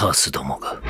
カースどもが。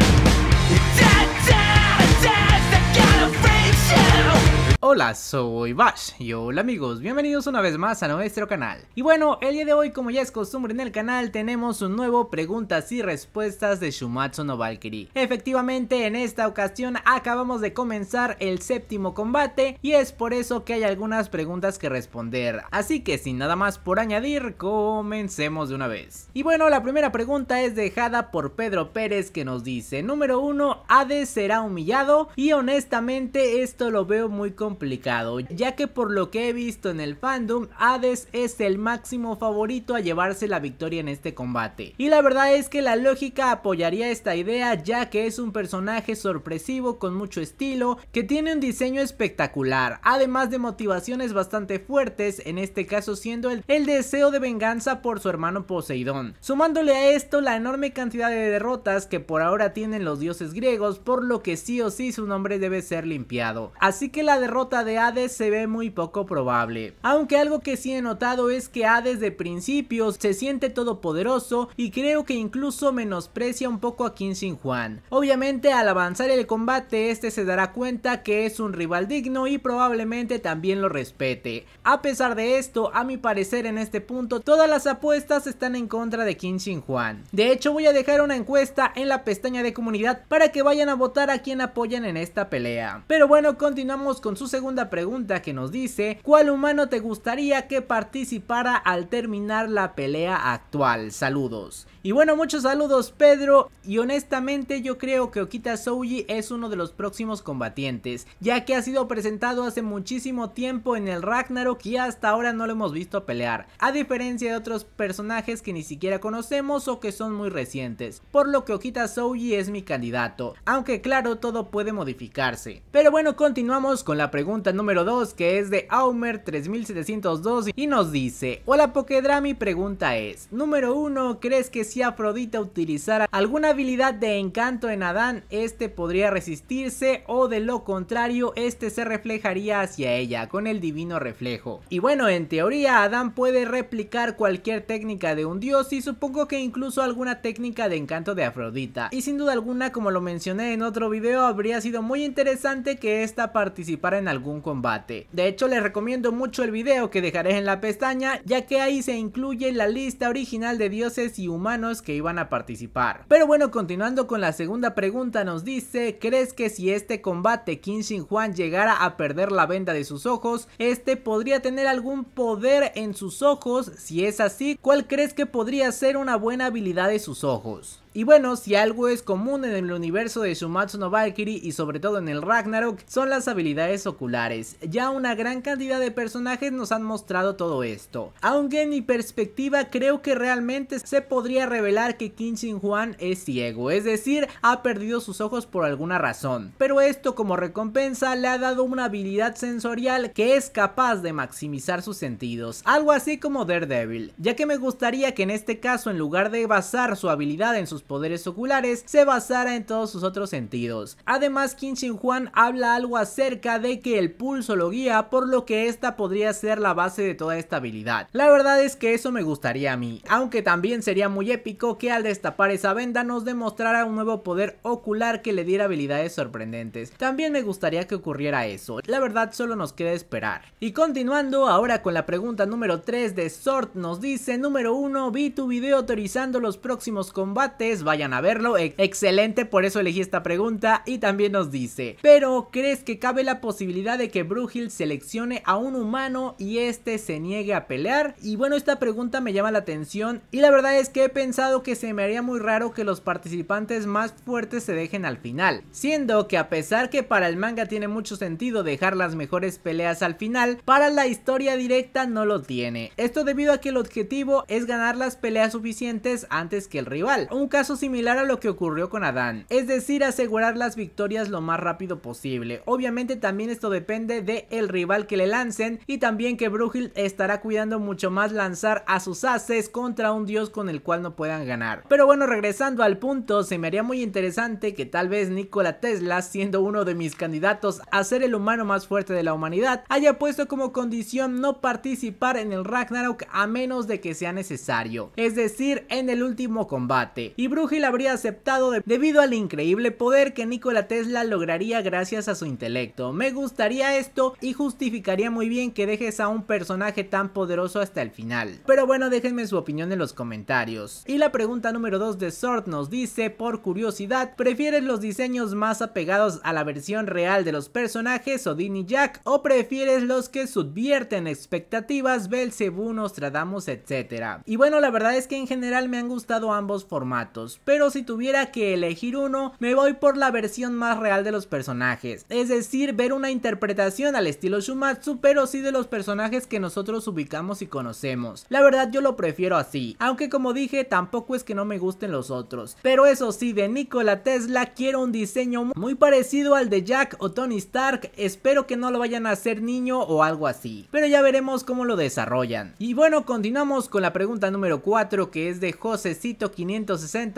Hola, soy Bash y hola amigos, bienvenidos una vez más a nuestro canal. Y bueno, el día de hoy como ya es costumbre en el canal tenemos un nuevo preguntas y respuestas de Shumatsu no Valkyrie. Efectivamente en esta ocasión acabamos de comenzar el séptimo combate y es por eso que hay algunas preguntas que responder. Así que sin nada más por añadir, comencemos de una vez. Y bueno, la primera pregunta es dejada por Pedro Pérez que nos dice, número 1, Hades será humillado y honestamente esto lo veo muy complicado complicado, ya que por lo que he visto en el fandom, Hades es el máximo favorito a llevarse la victoria en este combate. Y la verdad es que la lógica apoyaría esta idea ya que es un personaje sorpresivo con mucho estilo, que tiene un diseño espectacular, además de motivaciones bastante fuertes, en este caso siendo el, el deseo de venganza por su hermano Poseidón. Sumándole a esto la enorme cantidad de derrotas que por ahora tienen los dioses griegos, por lo que sí o sí su nombre debe ser limpiado. Así que la derrota de Hades se ve muy poco probable. Aunque algo que sí he notado es que Hades de principios se siente todopoderoso y creo que incluso menosprecia un poco a kim sin juan Obviamente al avanzar el combate este se dará cuenta que es un rival digno y probablemente también lo respete. A pesar de esto, a mi parecer en este punto todas las apuestas están en contra de Kim sin Juan. De hecho voy a dejar una encuesta en la pestaña de comunidad para que vayan a votar a quien apoyan en esta pelea. Pero bueno, continuamos con sus segunda pregunta que nos dice, ¿cuál humano te gustaría que participara al terminar la pelea actual? Saludos. Y bueno, muchos saludos Pedro. Y honestamente yo creo que Okita Souji es uno de los próximos combatientes, ya que ha sido presentado hace muchísimo tiempo en el Ragnarok y hasta ahora no lo hemos visto pelear, a diferencia de otros personajes que ni siquiera conocemos o que son muy recientes, por lo que Okita Souji es mi candidato, aunque claro todo puede modificarse. Pero bueno, continuamos con la pregunta número 2 que es de Aumer 3702 y nos dice, hola Pokedrami, pregunta es, número 1, ¿crees que si Afrodita utilizara alguna habilidad de encanto en Adán, este podría resistirse o de lo contrario, este se reflejaría hacia ella con el divino reflejo. Y bueno, en teoría Adán puede replicar cualquier técnica de un dios y supongo que incluso alguna técnica de encanto de Afrodita. Y sin duda alguna, como lo mencioné en otro video, habría sido muy interesante que esta participara en algún combate. De hecho, les recomiendo mucho el video que dejaré en la pestaña, ya que ahí se incluye la lista original de dioses y humanos que iban a participar. Pero bueno, continuando con la segunda pregunta nos dice, ¿crees que si este combate Kim Shin Juan llegara a perder la venda de sus ojos, este podría tener algún poder en sus ojos? Si es así, ¿cuál crees que podría ser una buena habilidad de sus ojos? Y bueno, si algo es común en el universo de Shumatsu no Valkyrie y sobre todo en el Ragnarok, son las habilidades oculares. Ya una gran cantidad de personajes nos han mostrado todo esto. Aunque en mi perspectiva creo que realmente se podría revelar que Kim Shin Juan es ciego, es decir, ha perdido sus ojos por alguna razón. Pero esto como recompensa le ha dado una habilidad sensorial que es capaz de maximizar sus sentidos, algo así como Daredevil, ya que me gustaría que en este caso en lugar de basar su habilidad en sus poderes oculares se basara en todos sus otros sentidos. Además, Qin Shin Juan habla algo acerca de que el pulso lo guía, por lo que esta podría ser la base de toda esta habilidad. La verdad es que eso me gustaría a mí, aunque también sería muy épico que al destapar esa venda nos demostrara un nuevo poder ocular que le diera habilidades sorprendentes. También me gustaría que ocurriera eso, la verdad solo nos queda esperar. Y continuando ahora con la pregunta número 3 de Sort nos dice, número 1, vi tu video autorizando los próximos combates vayan a verlo. excelente, por eso elegí esta pregunta. Y también nos dice, pero ¿crees que cabe la posibilidad de que Brugil seleccione a un humano y este se niegue a pelear? Y bueno, esta pregunta me llama la atención y la verdad es que he pensado que se me haría muy raro que los participantes más fuertes se dejen al final. Siendo que a pesar que para el manga tiene mucho sentido dejar las mejores peleas al final, para la historia directa no lo tiene. Esto debido a que el objetivo es ganar las peleas suficientes antes que el rival. Un caso similar a lo que ocurrió con Adán, es decir, asegurar las victorias lo más rápido posible. Obviamente también esto depende del el rival que le lancen y también que Brugil estará cuidando mucho más lanzar a sus ases contra un dios con el cual no puedan ganar. Pero bueno, regresando al punto, se me haría muy interesante que tal vez Nikola Tesla, siendo uno de mis candidatos a ser el humano más fuerte de la humanidad, haya puesto como condición no participar en el Ragnarok a menos de que sea necesario, es decir, en el último combate la habría aceptado debido al increíble poder que Nikola Tesla lograría gracias a su intelecto. Me gustaría esto y justificaría muy bien que dejes a un personaje tan poderoso hasta el final. Pero bueno, déjenme su opinión en los comentarios. Y la pregunta número 2 de Sort nos dice, por curiosidad, ¿prefieres los diseños más apegados a la versión real de los personajes Odin y Jack o prefieres los que subvierten expectativas Belzebú, Nostradamus, etcétera? Y bueno, la verdad es que en general me han gustado ambos formatos pero si tuviera que elegir uno, me voy por la versión más real de los personajes, es decir, ver una interpretación al estilo Shumatsu, pero sí de los personajes que nosotros ubicamos y conocemos. La verdad yo lo prefiero así, aunque como dije, tampoco es que no me gusten los otros. Pero eso sí, de Nikola Tesla quiero un diseño muy parecido al de Jack o Tony Stark, espero que no lo vayan a hacer niño o algo así. Pero ya veremos cómo lo desarrollan. Y bueno, continuamos con la pregunta número 4 que es de Josecito560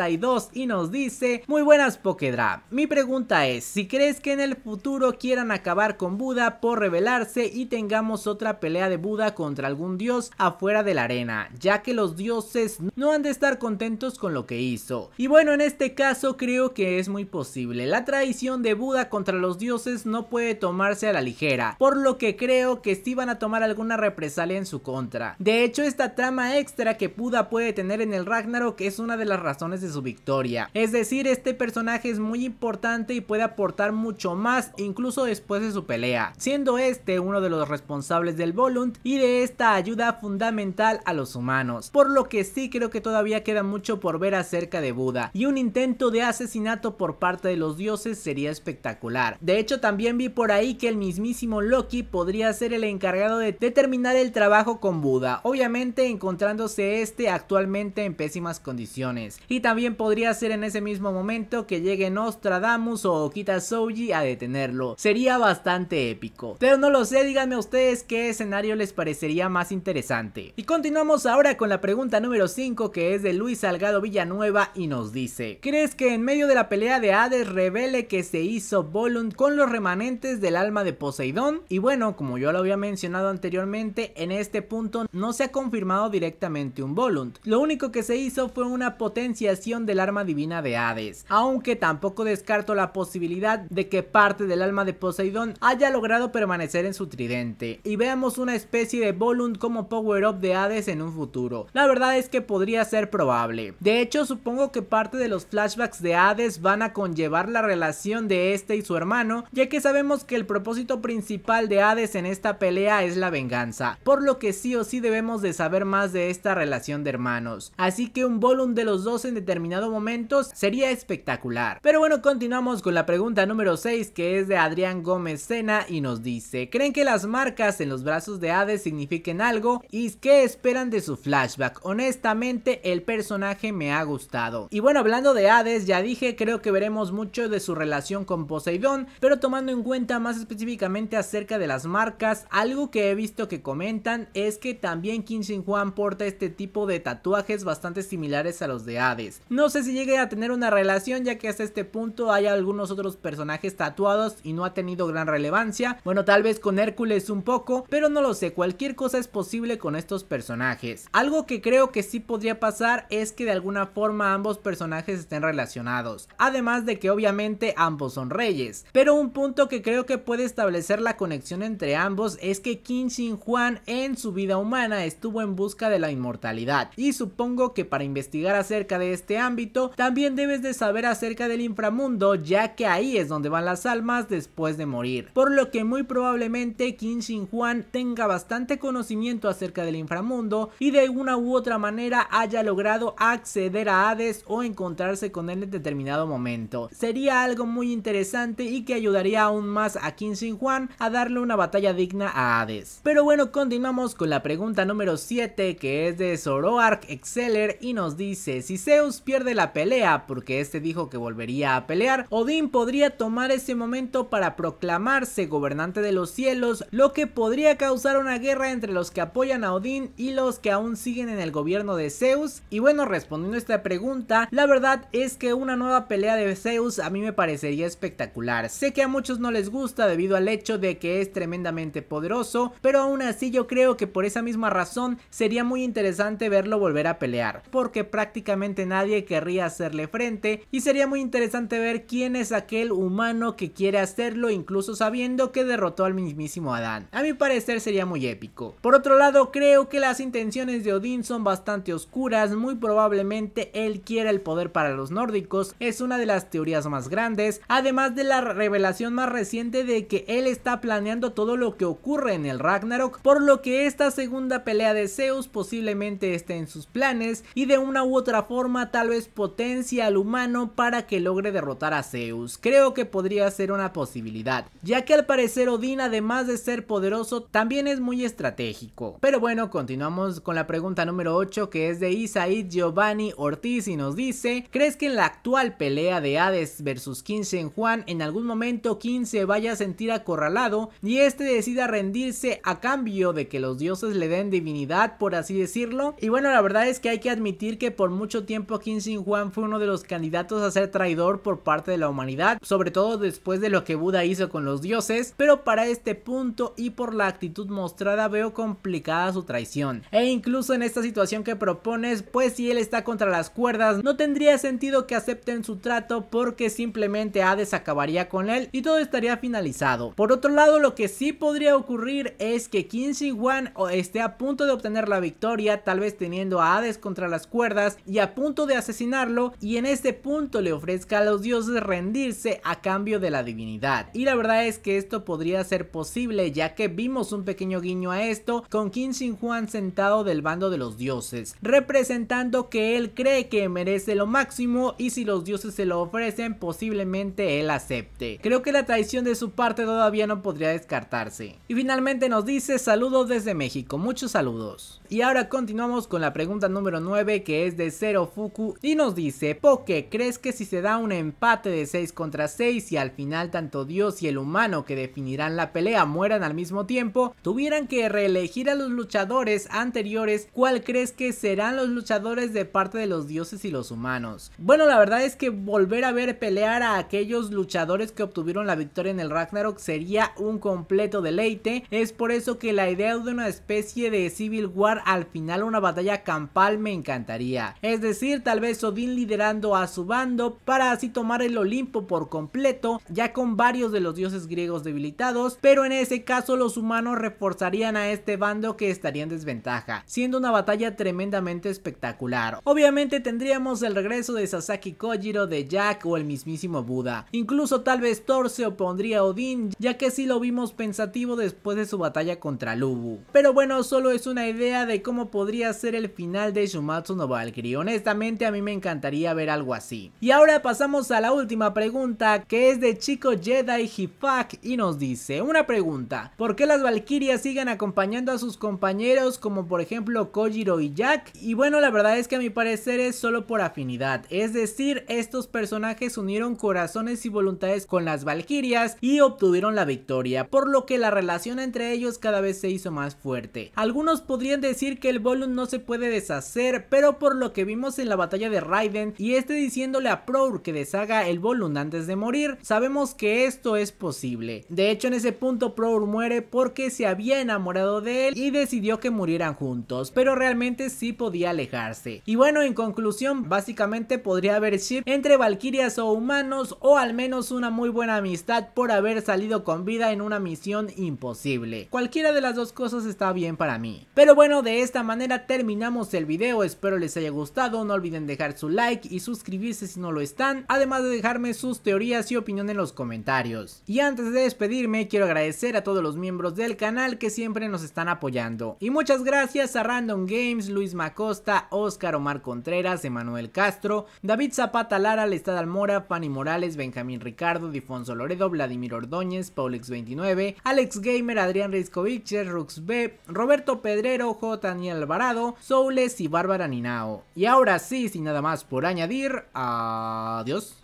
y nos dice, muy buenas Pokedra, mi pregunta es, si crees que en el futuro quieran acabar con Buda por rebelarse y tengamos otra pelea de Buda contra algún dios afuera de la arena, ya que los dioses no han de estar contentos con lo que hizo. Y bueno, en este caso creo que es muy posible, la traición de Buda contra los dioses no puede tomarse a la ligera, por lo que creo que sí van a tomar alguna represalia en su contra. De hecho, esta trama extra que Buda puede tener en el Ragnarok es una de las razones de su victoria. Es decir, este personaje es muy importante y puede aportar mucho más, incluso después de su pelea, siendo este uno de los responsables del Volunt y de esta ayuda fundamental a los humanos. Por lo que sí creo que todavía queda mucho por ver acerca de Buda, y un intento de asesinato por parte de los dioses sería espectacular. De hecho, también vi por ahí que el mismísimo Loki podría ser el encargado de determinar el trabajo con Buda, obviamente encontrándose este actualmente en pésimas condiciones. Y también podría ser en ese mismo momento que llegue Nostradamus o Okita Souji a detenerlo. Sería bastante épico. Pero no lo sé, díganme ustedes qué escenario les parecería más interesante. Y continuamos ahora con la pregunta número 5 que es de Luis Salgado Villanueva y nos dice, ¿crees que en medio de la pelea de Hades revele que se hizo Volunt con los remanentes del alma de Poseidón? Y bueno, como yo lo había mencionado anteriormente, en este punto no se ha confirmado directamente un Volunt Lo único que se hizo fue una potencia del arma divina de Hades, aunque tampoco descarto la posibilidad de que parte del alma de Poseidón haya logrado permanecer en su tridente, y veamos una especie de Volunt como power-up de Hades en un futuro. La verdad es que podría ser probable. De hecho, supongo que parte de los flashbacks de Hades van a conllevar la relación de este y su hermano, ya que sabemos que el propósito principal de Hades en esta pelea es la venganza, por lo que sí o sí debemos de saber más de esta relación de hermanos. Así que un Volunt de los dos en determinado momento sería espectacular. Pero bueno, continuamos con la pregunta número 6 que es de Adrián Gómez Sena y nos dice, ¿creen que las marcas en los brazos de Hades signifiquen algo? ¿Y qué esperan de su flashback? Honestamente, el personaje me ha gustado. Y bueno, hablando de Hades, ya dije, creo que veremos mucho de su relación con Poseidón, pero tomando en cuenta más específicamente acerca de las marcas, algo que he visto que comentan es que también Kim Juan porta este tipo de tatuajes bastante similares a los de Hades. No sé si llegue a tener una relación ya que hasta este punto hay algunos otros personajes tatuados y no ha tenido gran relevancia. Bueno, tal vez con Hércules un poco, pero no lo sé, cualquier cosa es posible con estos personajes. Algo que creo que sí podría pasar es que de alguna forma ambos personajes estén relacionados. Además de que obviamente ambos son reyes. Pero un punto que creo que puede establecer la conexión entre ambos es que Qin Sin Juan en su vida humana estuvo en busca de la inmortalidad. Y supongo que para investigar acerca de este este ámbito, también debes de saber acerca del inframundo, ya que ahí es donde van las almas después de morir. Por lo que muy probablemente Qin Shin Juan tenga bastante conocimiento acerca del inframundo y de una u otra manera haya logrado acceder a Hades o encontrarse con él en determinado momento. Sería algo muy interesante y que ayudaría aún más a Qin Shin Juan a darle una batalla digna a Hades. Pero bueno, continuamos con la pregunta número 7 que es de Zoroark Exceller y nos dice si Zeus pierde la pelea porque este dijo que volvería a pelear, Odín podría tomar ese momento para proclamarse gobernante de los cielos, lo que podría causar una guerra entre los que apoyan a Odín y los que aún siguen en el gobierno de Zeus. Y bueno, respondiendo a esta pregunta, la verdad es que una nueva pelea de Zeus a mí me parecería espectacular. Sé que a muchos no les gusta debido al hecho de que es tremendamente poderoso, pero aún así yo creo que por esa misma razón sería muy interesante verlo volver a pelear, porque prácticamente nada nadie querría hacerle frente y sería muy interesante ver quién es aquel humano que quiere hacerlo incluso sabiendo que derrotó al mismísimo Adán. A mi parecer sería muy épico. Por otro lado, creo que las intenciones de Odín son bastante oscuras, muy probablemente él quiera el poder para los nórdicos, es una de las teorías más grandes, además de la revelación más reciente de que él está planeando todo lo que ocurre en el Ragnarok, por lo que esta segunda pelea de Zeus posiblemente esté en sus planes y de una u otra forma tal vez potencia al humano para que logre derrotar a Zeus. Creo que podría ser una posibilidad, ya que al parecer Odín además de ser poderoso también es muy estratégico. Pero bueno, continuamos con la pregunta número 8 que es de Isaid Giovanni Ortiz y nos dice, ¿crees que en la actual pelea de Hades versus 15 en Juan en algún momento 15 vaya a sentir acorralado y este decida rendirse a cambio de que los dioses le den divinidad por así decirlo? Y bueno, la verdad es que hay que admitir que por mucho tiempo Kim Sin Juan fue uno de los candidatos a ser traidor por parte de la humanidad, sobre todo después de lo que Buda hizo con los dioses, pero para este punto y por la actitud mostrada veo complicada su traición. E incluso en esta situación que propones, pues si él está contra las cuerdas, no tendría sentido que acepten su trato porque simplemente Hades acabaría con él y todo estaría finalizado. Por otro lado, lo que sí podría ocurrir es que King Sin Juan esté a punto de obtener la victoria, tal vez teniendo a Hades contra las cuerdas y a punto de asesinarlo y en este punto le ofrezca a los dioses rendirse a cambio de la divinidad. Y la verdad es que esto podría ser posible ya que vimos un pequeño guiño a esto con Qin sin Juan sentado del bando de los dioses, representando que él cree que merece lo máximo y si los dioses se lo ofrecen posiblemente él acepte. Creo que la traición de su parte todavía no podría descartarse. Y finalmente nos dice saludos desde México, muchos saludos. Y ahora continuamos con la pregunta número 9 que es de Zero Fu y nos dice, Poke, ¿crees que si se da un empate de 6 contra 6 y al final tanto Dios y el humano que definirán la pelea mueran al mismo tiempo, tuvieran que reelegir a los luchadores anteriores, ¿cuál crees que serán los luchadores de parte de los dioses y los humanos? Bueno, la verdad es que volver a ver pelear a aquellos luchadores que obtuvieron la victoria en el Ragnarok sería un completo deleite, es por eso que la idea de una especie de Civil War al final una batalla campal me encantaría, es decir, tal vez Odin liderando a su bando para así tomar el Olimpo por completo, ya con varios de los dioses griegos debilitados, pero en ese caso los humanos reforzarían a este bando que estaría en desventaja, siendo una batalla tremendamente espectacular. Obviamente tendríamos el regreso de Sasaki Kojiro, de Jack o el mismísimo Buda. Incluso tal vez Thor se opondría a Odin, ya que sí lo vimos pensativo después de su batalla contra Lubu. Pero bueno, solo es una idea de cómo podría ser el final de Shumatsu no Valkyrie. Honestamente a mí me encantaría ver algo así. Y ahora pasamos a la última pregunta que es de Chico Jedi Hifak y nos dice una pregunta. ¿Por qué las Valkyrias siguen acompañando a sus compañeros como por ejemplo Kojiro y Jack? Y bueno la verdad es que a mi parecer es solo por afinidad. Es decir, estos personajes unieron corazones y voluntades con las Valkyrias y obtuvieron la victoria. Por lo que la relación entre ellos cada vez se hizo más fuerte. Algunos podrían decir que el volumen no se puede deshacer pero por lo que vimos en la batalla de Raiden y este diciéndole a Prour que deshaga el Volund antes de morir, sabemos que esto es posible. De hecho en ese punto Prour muere porque se había enamorado de él y decidió que murieran juntos, pero realmente sí podía alejarse. Y bueno, en conclusión, básicamente podría haber ship entre Valkyrias o humanos o al menos una muy buena amistad por haber salido con vida en una misión imposible. Cualquiera de las dos cosas está bien para mí. Pero bueno, de esta manera terminamos el video, espero les haya gustado, no olviden dejar su like y suscribirse si no lo están, además de dejarme sus teorías y opinión en los comentarios. Y antes de despedirme, quiero agradecer a todos los miembros del canal que siempre nos están apoyando. Y muchas gracias a Random Games, Luis Macosta, Oscar Omar Contreras, Emanuel Castro, David Zapata Lara, Lestad Almora, Fanny Morales, Benjamín Ricardo, Difonso Loredo, Vladimir Ordóñez, Paulex29, Alex Gamer, Adrián Rizkovich, Rux Roberto Pedrero, J. Daniel Alvarado, Soules y Bárbara Ninao. Y ahora sí, y nada más por añadir, adiós.